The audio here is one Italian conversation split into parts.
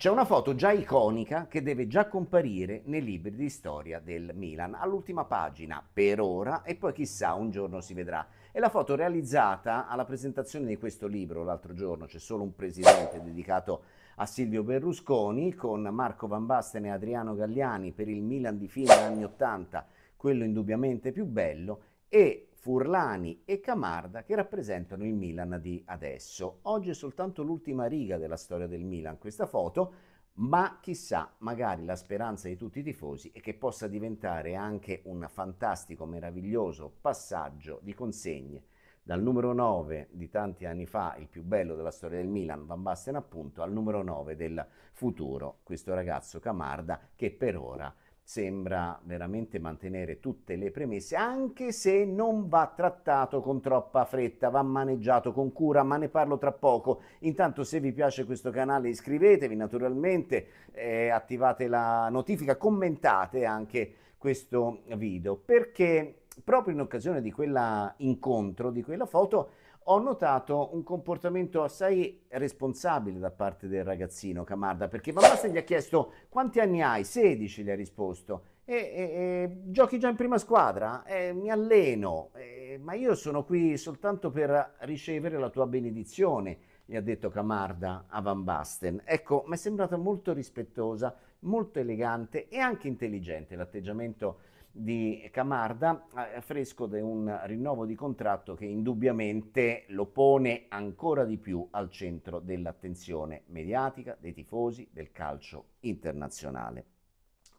C'è una foto già iconica che deve già comparire nei libri di storia del Milan, all'ultima pagina per ora e poi chissà un giorno si vedrà. È la foto realizzata alla presentazione di questo libro l'altro giorno, c'è solo un presidente dedicato a Silvio Berlusconi con Marco Van Basten e Adriano Galliani per il Milan di fine anni 80, quello indubbiamente più bello e Furlani e Camarda che rappresentano il Milan di adesso. Oggi è soltanto l'ultima riga della storia del Milan questa foto, ma chissà, magari la speranza di tutti i tifosi è che possa diventare anche un fantastico, meraviglioso passaggio di consegne dal numero 9 di tanti anni fa, il più bello della storia del Milan, Van Basten appunto, al numero 9 del futuro, questo ragazzo Camarda che per ora sembra veramente mantenere tutte le premesse, anche se non va trattato con troppa fretta, va maneggiato con cura, ma ne parlo tra poco. Intanto se vi piace questo canale iscrivetevi naturalmente, eh, attivate la notifica, commentate anche questo video, perché proprio in occasione di quell'incontro, di quella foto, ho notato un comportamento assai responsabile da parte del ragazzino Camarda, perché mamma se gli ha chiesto quanti anni hai? 16 gli ha risposto. E, e, e giochi già in prima squadra? E, mi alleno, ma io sono qui soltanto per ricevere la tua benedizione, gli ha detto Camarda a Van Basten. Ecco, mi è sembrata molto rispettosa, molto elegante e anche intelligente l'atteggiamento di Camarda, fresco di un rinnovo di contratto che indubbiamente lo pone ancora di più al centro dell'attenzione mediatica, dei tifosi, del calcio internazionale.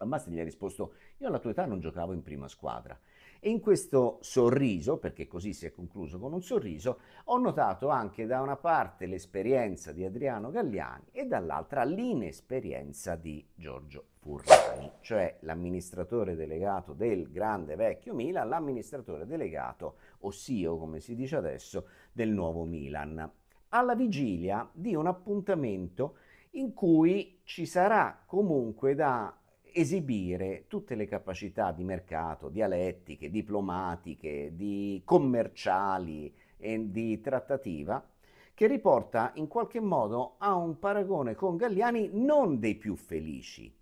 Ammazza gli ha risposto, io alla tua età non giocavo in prima squadra. E in questo sorriso, perché così si è concluso con un sorriso, ho notato anche da una parte l'esperienza di Adriano Galliani e dall'altra l'inesperienza di Giorgio Furrani, cioè l'amministratore delegato del grande vecchio Milan, l'amministratore delegato, o come si dice adesso, del nuovo Milan. Alla vigilia di un appuntamento in cui ci sarà comunque da esibire tutte le capacità di mercato, dialettiche, diplomatiche, di commerciali e di trattativa che riporta in qualche modo a un paragone con Galliani non dei più felici.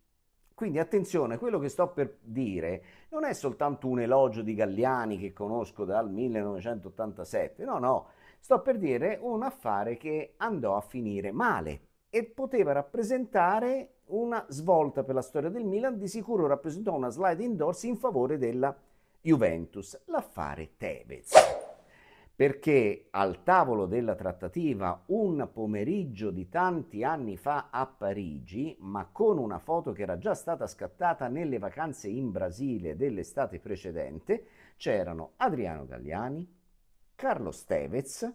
Quindi attenzione, quello che sto per dire non è soltanto un elogio di Galliani che conosco dal 1987, no, no, sto per dire un affare che andò a finire male e poteva rappresentare una svolta per la storia del Milan, di sicuro rappresentò una slide indoors in favore della Juventus, l'affare Tevez. Perché al tavolo della trattativa un pomeriggio di tanti anni fa a Parigi, ma con una foto che era già stata scattata nelle vacanze in Brasile dell'estate precedente, c'erano Adriano Galliani, Carlo Tevez,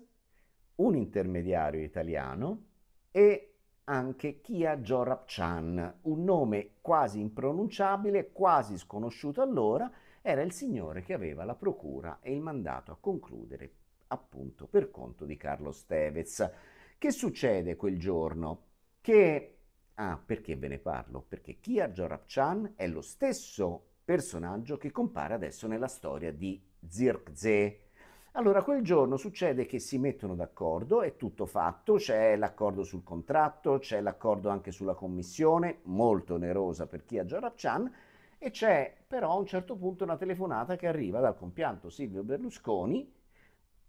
un intermediario italiano e anche Kia Jorab-chan, un nome quasi impronunciabile, quasi sconosciuto allora, era il signore che aveva la procura e il mandato a concludere appunto per conto di Carlo Stevez. Che succede quel giorno? Che... Ah, perché ve ne parlo? Perché Kia Jorab-chan è lo stesso personaggio che compare adesso nella storia di Zirkzee, allora quel giorno succede che si mettono d'accordo, è tutto fatto, c'è l'accordo sul contratto, c'è l'accordo anche sulla commissione, molto onerosa per chi ha Giarabcian, e c'è però a un certo punto una telefonata che arriva dal compianto Silvio Berlusconi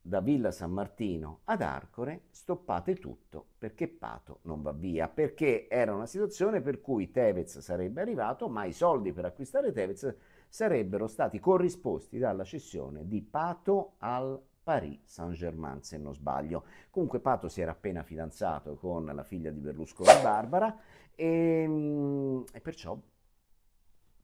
da Villa San Martino ad Arcore, stoppate tutto perché Pato non va via, perché era una situazione per cui Tevez sarebbe arrivato, ma i soldi per acquistare Tevez sarebbero stati corrisposti dalla cessione di Pato al Paris Saint-Germain, se non sbaglio. Comunque Pato si era appena fidanzato con la figlia di Berlusconi, Barbara, e, mm, e perciò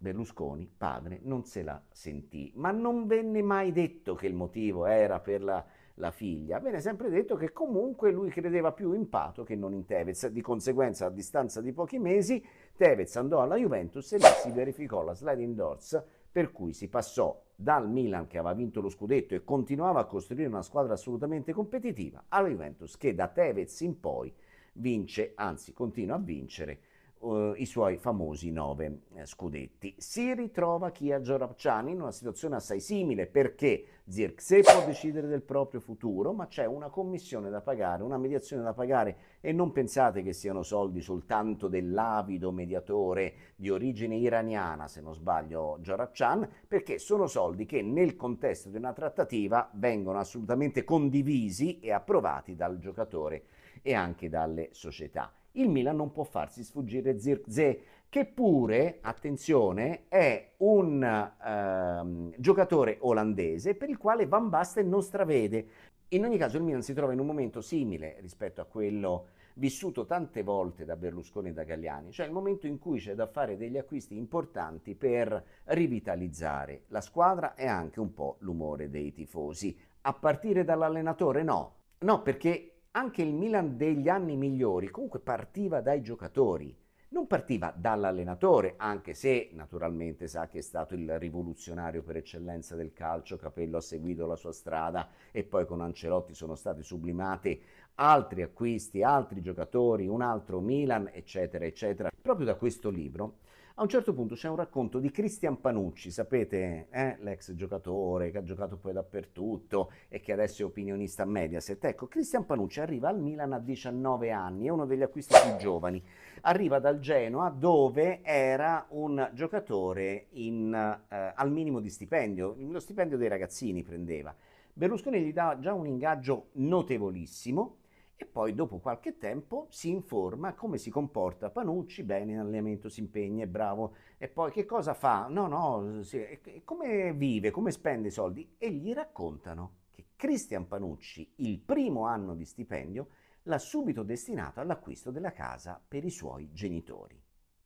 Berlusconi, padre, non se la sentì, ma non venne mai detto che il motivo era per la, la figlia, venne sempre detto che comunque lui credeva più in Pato che non in Tevez, di conseguenza a distanza di pochi mesi Tevez andò alla Juventus e lì si verificò la sliding doors per cui si passò dal Milan che aveva vinto lo scudetto e continuava a costruire una squadra assolutamente competitiva alla Juventus che da Tevez in poi vince, anzi continua a vincere uh, i suoi famosi nove eh, scudetti. Si ritrova Kia Giorapciani in una situazione assai simile perché Zirkse può decidere del proprio futuro, ma c'è una commissione da pagare, una mediazione da pagare e non pensate che siano soldi soltanto dell'avido mediatore di origine iraniana, se non sbaglio, Giorapcian, perché sono soldi che nel contesto di una trattativa vengono assolutamente condivisi e approvati dal giocatore e anche dalle società il Milan non può farsi sfuggire Zirkzee, che pure, attenzione, è un ehm, giocatore olandese per il quale Van Basten non stravede. In ogni caso il Milan si trova in un momento simile rispetto a quello vissuto tante volte da Berlusconi e da Galliani, cioè il momento in cui c'è da fare degli acquisti importanti per rivitalizzare la squadra e anche un po' l'umore dei tifosi. A partire dall'allenatore no, no perché anche il Milan degli anni migliori comunque partiva dai giocatori, non partiva dall'allenatore, anche se naturalmente sa che è stato il rivoluzionario per eccellenza del calcio, Capello ha seguito la sua strada e poi con Ancelotti sono stati sublimate altri acquisti, altri giocatori, un altro Milan, eccetera, eccetera. Proprio da questo libro a un certo punto c'è un racconto di Cristian Panucci, sapete, eh? l'ex giocatore che ha giocato poi dappertutto e che adesso è opinionista a Mediaset. Ecco, Cristian Panucci arriva al Milan a 19 anni, è uno degli acquisti più giovani. Arriva dal Genoa dove era un giocatore in, eh, al minimo di stipendio, lo stipendio dei ragazzini prendeva. Berlusconi gli dà già un ingaggio notevolissimo, e poi dopo qualche tempo si informa come si comporta Panucci, bene in allenamento, si impegna, è bravo, e poi che cosa fa, no, no, si, come vive, come spende i soldi, e gli raccontano che Cristian Panucci, il primo anno di stipendio, l'ha subito destinato all'acquisto della casa per i suoi genitori.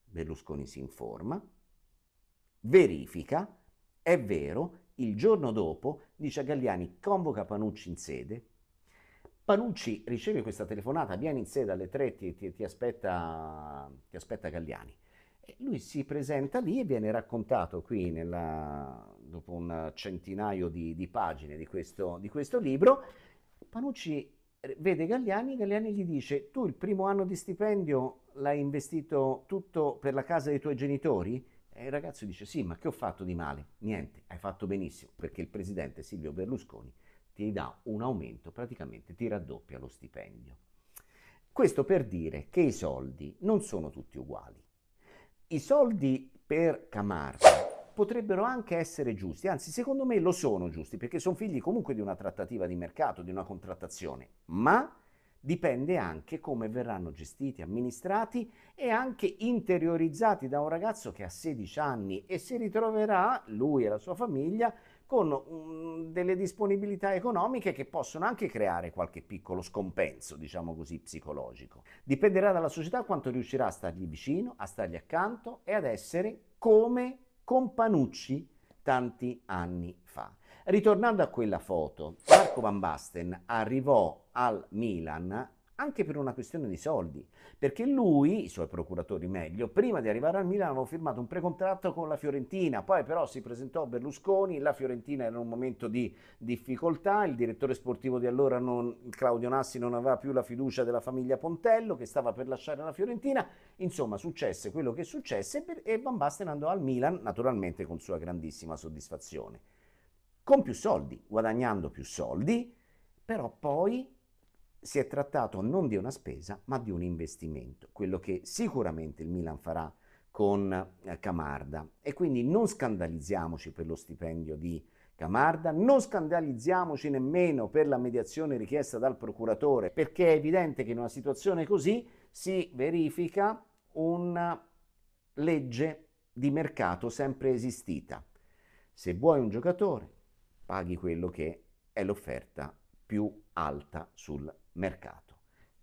Berlusconi si informa, verifica, è vero, il giorno dopo dice a Galliani convoca Panucci in sede, Panucci riceve questa telefonata, viene in sede alle 3, ti, ti, ti, aspetta, ti aspetta Galliani. lui si presenta lì e viene raccontato qui, nella, dopo un centinaio di, di pagine di questo, di questo, libro, Panucci vede Galliani, Galliani gli dice, tu il primo anno di stipendio l'hai investito tutto per la casa dei tuoi genitori? E il ragazzo dice, sì, ma che ho fatto di male? Niente, hai fatto benissimo, perché il presidente Silvio Berlusconi ti dà un aumento, praticamente ti raddoppia lo stipendio. Questo per dire che i soldi non sono tutti uguali. I soldi per Camargo potrebbero anche essere giusti, anzi secondo me lo sono giusti, perché sono figli comunque di una trattativa di mercato, di una contrattazione, ma dipende anche come verranno gestiti, amministrati e anche interiorizzati da un ragazzo che ha 16 anni e si ritroverà, lui e la sua famiglia, con um, delle disponibilità economiche che possono anche creare qualche piccolo scompenso, diciamo così, psicologico. Dipenderà dalla società quanto riuscirà a stargli vicino, a stargli accanto e ad essere come companucci tanti anni fa. Ritornando a quella foto, Marco Van Basten arrivò al Milan anche per una questione di soldi, perché lui, i suoi procuratori meglio, prima di arrivare al Milan avevano firmato un precontratto con la Fiorentina, poi però si presentò Berlusconi, la Fiorentina era in un momento di difficoltà, il direttore sportivo di allora, non, Claudio Nassi, non aveva più la fiducia della famiglia Pontello che stava per lasciare la Fiorentina, insomma successe quello che successe e Van Basten andò al Milan naturalmente con sua grandissima soddisfazione, con più soldi, guadagnando più soldi, però poi si è trattato non di una spesa ma di un investimento, quello che sicuramente il Milan farà con eh, Camarda e quindi non scandalizziamoci per lo stipendio di Camarda, non scandalizziamoci nemmeno per la mediazione richiesta dal procuratore, perché è evidente che in una situazione così si verifica una legge di mercato sempre esistita. Se vuoi un giocatore, paghi quello che è l'offerta più alta sul mercato.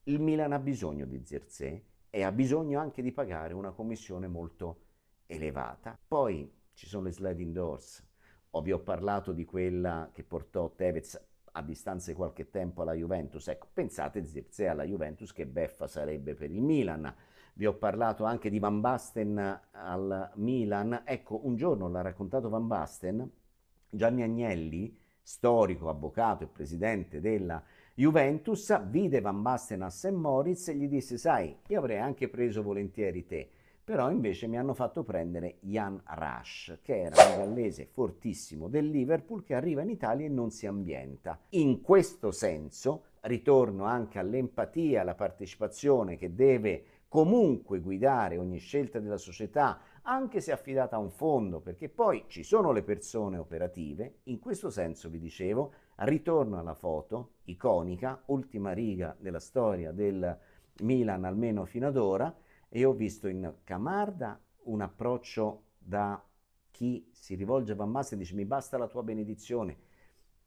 Il Milan ha bisogno di Zirze e ha bisogno anche di pagare una commissione molto elevata. Poi ci sono le sliding doors. O vi ho parlato di quella che portò Tevez a distanza di qualche tempo alla Juventus. Ecco, pensate Zirze alla Juventus che beffa sarebbe per il Milan. Vi ho parlato anche di Van Basten al Milan. Ecco, un giorno l'ha raccontato Van Basten, Gianni Agnelli storico, avvocato e presidente della Juventus, vide Van Basten a St. Moritz e gli disse, sai, io avrei anche preso volentieri te, però invece mi hanno fatto prendere Jan Rush, che era un gallese fortissimo del Liverpool che arriva in Italia e non si ambienta. In questo senso ritorno anche all'empatia, alla partecipazione che deve comunque guidare ogni scelta della società, anche se affidata a un fondo, perché poi ci sono le persone operative, in questo senso vi dicevo, ritorno alla foto iconica, ultima riga della storia del Milan almeno fino ad ora, e ho visto in Camarda un approccio da chi si rivolge a Van Basten e dice mi basta la tua benedizione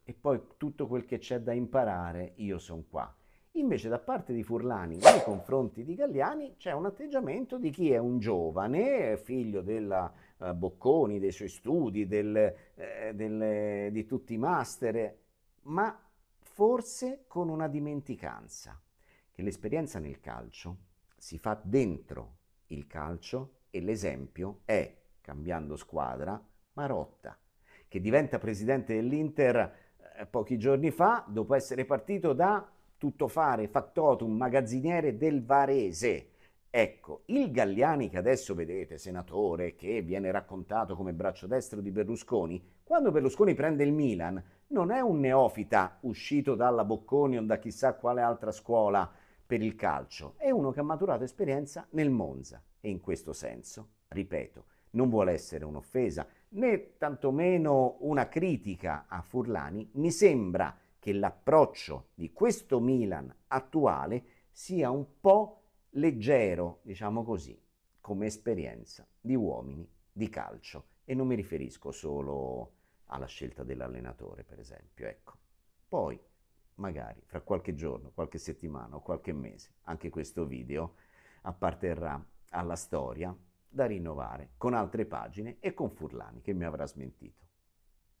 e poi tutto quel che c'è da imparare io sono qua. Invece da parte di Furlani nei confronti di Galliani c'è un atteggiamento di chi è un giovane, figlio della eh, Bocconi, dei suoi studi, del, eh, del, eh, di tutti i master, ma forse con una dimenticanza, che l'esperienza nel calcio si fa dentro il calcio e l'esempio è, cambiando squadra, Marotta, che diventa presidente dell'Inter eh, pochi giorni fa dopo essere partito da tutto tuttofare, factotum, magazziniere del Varese. Ecco, il Galliani che adesso vedete, senatore, che viene raccontato come braccio destro di Berlusconi, quando Berlusconi prende il Milan, non è un neofita uscito dalla Bocconi o da chissà quale altra scuola per il calcio, è uno che ha maturato esperienza nel Monza. E in questo senso, ripeto, non vuole essere un'offesa né tantomeno una critica a Furlani, mi sembra che l'approccio di questo Milan attuale sia un po' leggero, diciamo così, come esperienza di uomini di calcio e non mi riferisco solo alla scelta dell'allenatore, per esempio, ecco. Poi magari fra qualche giorno, qualche settimana o qualche mese, anche questo video apparterrà alla storia da rinnovare con altre pagine e con Furlani che mi avrà smentito.